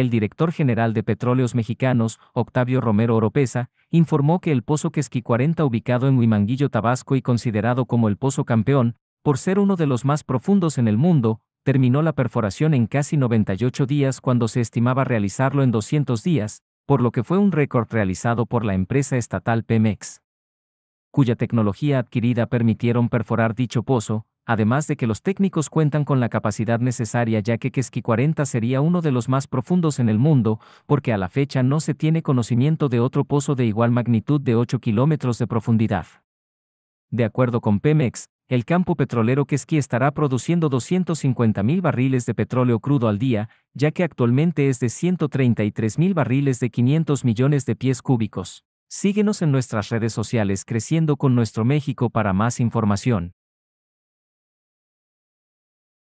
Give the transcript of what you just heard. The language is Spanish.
el director general de Petróleos Mexicanos, Octavio Romero Oropesa, informó que el Pozo Quesqui 40 ubicado en Huimanguillo, Tabasco y considerado como el Pozo Campeón, por ser uno de los más profundos en el mundo, terminó la perforación en casi 98 días cuando se estimaba realizarlo en 200 días, por lo que fue un récord realizado por la empresa estatal Pemex, cuya tecnología adquirida permitieron perforar dicho pozo, además de que los técnicos cuentan con la capacidad necesaria ya que Keski 40 sería uno de los más profundos en el mundo, porque a la fecha no se tiene conocimiento de otro pozo de igual magnitud de 8 kilómetros de profundidad. De acuerdo con Pemex, el campo petrolero Keski estará produciendo 250.000 barriles de petróleo crudo al día, ya que actualmente es de 133.000 barriles de 500 millones de pies cúbicos. Síguenos en nuestras redes sociales creciendo con nuestro México para más información.